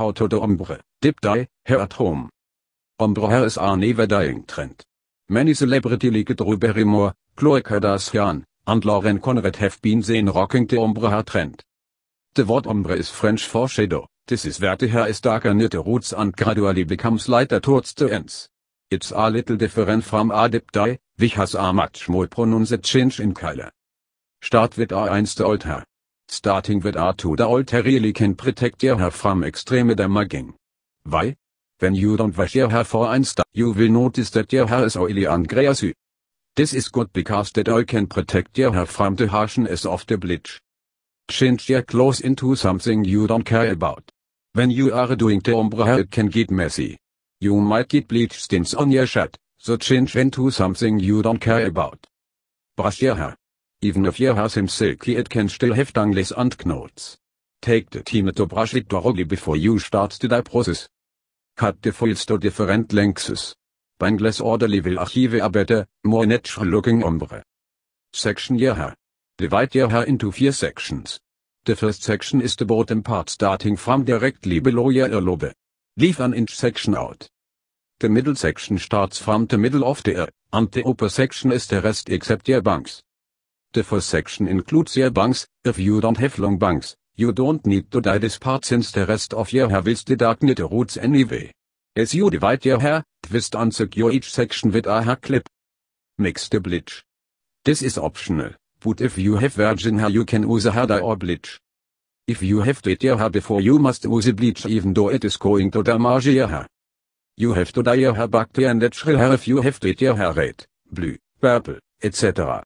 Auto de Ombre, Dip Die, her at Home. Ombre her is our never dying trend. Many celebrity like Drew Barrymore, Chloe Kardashian, and Lauren Conrad have been seen rocking the Ombre her trend. The word Ombre is French for shadow, this is where the hair is darker near the roots and gradually becomes lighter towards the ends. It's a little different from a dip dye, which has a much more pronounced change in color. Start with A1 the old hair. Starting with R2 the alter really can protect your hair from extreme damaging. Why? When you don't wash your hair for while, you will notice that your hair is oily and greasy. This is good because that oil can protect your hair from the harshness of the bleach. Change your clothes into something you don't care about. When you are doing the ombre hair it can get messy. You might get bleach stains on your shirt, so change into something you don't care about. Brush your hair. Even if you hair him sick it can still have dangles and knots. Take the time to brush it thoroughly before you start the process. Cut the foils to different lengths. Bangles orderly will achieve a better, more natural looking ombre. Section your hair. Divide your hair into four sections. The first section is the bottom part starting from directly below your earlobe. Leave an inch section out. The middle section starts from the middle of the ear, and the upper section is the rest except your bangs. The first section includes your banks. If you don't have long banks, you don't need to dye this part since the rest of your hair will stay dark knit roots anyway. As you divide your hair, twist and secure each section with a hair clip. Mix the bleach. This is optional, but if you have virgin hair you can use a hair dye or bleach. If you have dyed your hair before you must use bleach even though it is going to damage your hair. You have to dye your hair back to your natural hair if you have dyed your hair red, blue, purple, etc.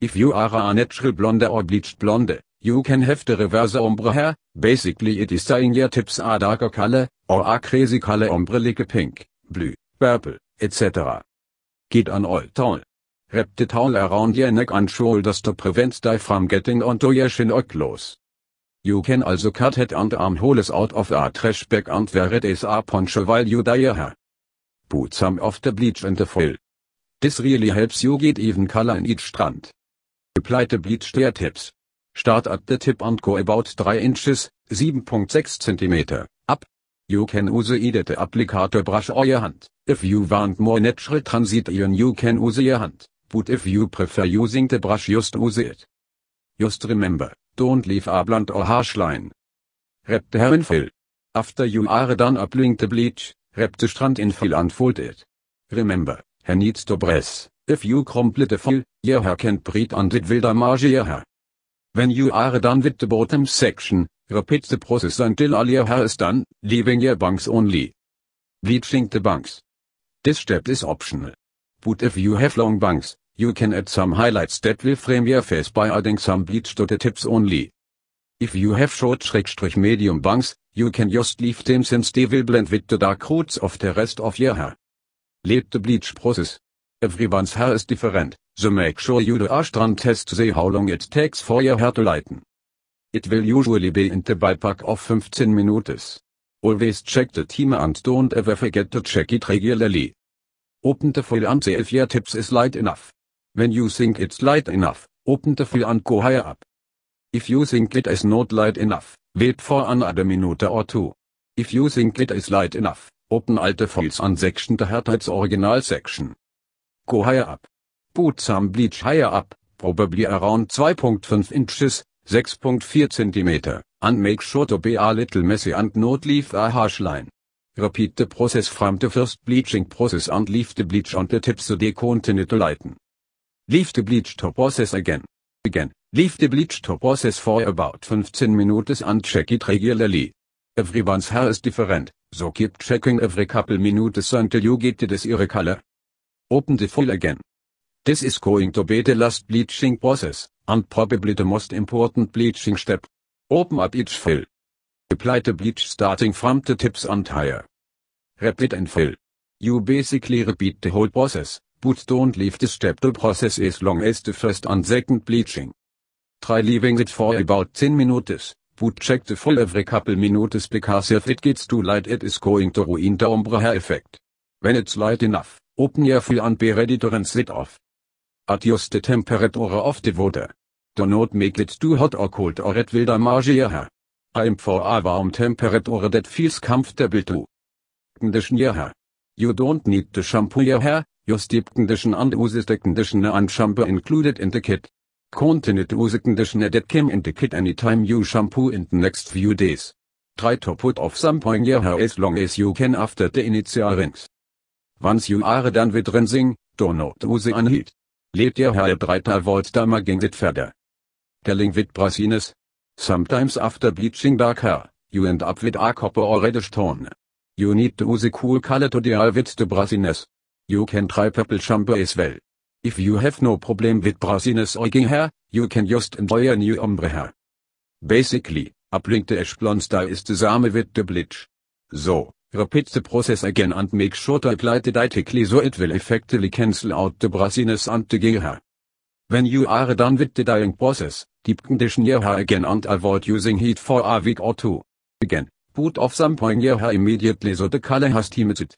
If you are a natural blonde or bleached blonde, you can have the reverse ombre hair, basically it is saying your tips are darker color, or are crazy color ombre like pink, blue, purple, etc. Get an old towel. Wrap the towel around your neck and shoulders to prevent dye from getting onto your shin or clothes. You can also cut head and arm holes out of a trash bag and wear it as a poncho while you dye your hair. Put some of the bleach in the foil. This really helps you get even color in each strand. Pleite Bleach der Tipps. Start at the tip and go about 3 inches, 7.6 cm, up. You can use either the applicator brush or your hand. If you want more natural transition you can use your hand, but if you prefer using the brush just use it. Just remember, don't leave a blunt or harsh line. Wrap the hair in fill. After you are done applying the bleach, wrap the strand in fill and fold it. Remember, hair needs to press, If you complete the your hair can't print and it will damage your hair. When you are done with the bottom section, repeat the process until all your hair is done, leaving your bangs only. Bleaching the bangs. This step is optional. But if you have long bangs, you can add some highlights that will frame your face by adding some bleach to the tips only. If you have short-medium bangs, you can just leave them since they will blend with the dark roots of the rest of your hair. Let the bleach process. Everyone's hair is different, so make sure you do a strand test to see how long it takes for your hair to lighten. It will usually be in the ballpark of 15 minutes. Always check the timer and don't ever forget to check it regularly. Open the foil and see if your tips is light enough. When you think it's light enough, open the foil and go higher up. If you think it is not light enough, wait for another minute or two. If you think it is light enough, open all the foils and section the hair tights original section. go higher up. Put some bleach higher up, probably around 2.5 inches, 6.4 cm, and make sure to be a little messy and not leave a harsh line. Repeat the process from the first bleaching process and leave the bleach on the tips to the to lighten. Leave the bleach to process again. Again, leave the bleach to process for about 15 minutes and check it regularly. Everyone's hair is different, so keep checking every couple minutes until you get the desired color. open the file again. This is going to be the last bleaching process, and probably the most important bleaching step. Open up each foil. Apply the bleach starting from the tips and higher. Repeat and fill. You basically repeat the whole process, but don't leave this step the process as long as the first and second bleaching. Try leaving it for about 10 minutes, but check the foil every couple minutes because if it gets too light it is going to ruin the ombre effect. When it's light enough, open your fuel and be ready to rinse it off. Adjust the temperature of the water. Do not make it too hot or cold or it will damage your hair. I'm for a warm temperature that feels comfortable to condition your hair. You don't need to shampoo your hair, use deep condition and use the conditioner and shampoo included in the kit. Continue to use the conditioner that came in the kit anytime you shampoo in the next few days. Try to put off some point your hair as long as you can after the initial rinse. Once you are done with rinsing, dann vid rensing, då nåt oceanhit. Lebt er här breita vålddammar ging it further. Telling with brassiness. Sometimes after bleaching dark hair, you end up with a copper or reddish tone. You need to use a cool color to deal with the brassiness. You can try purple shampoo as well. If you have no problem with brassiness or ging hair, you can just enjoy a new ombre hair. Basically, a blink the ash blonde style is the same with the bleach. So, repeat the process again and make sure to apply the dye quickly so it will effectively cancel out the brassiness and the gear. When you are done with the dyeing process, deep condition your hair again and avoid using heat for a week or two. Again, boot off some point your hair immediately so the color has timid.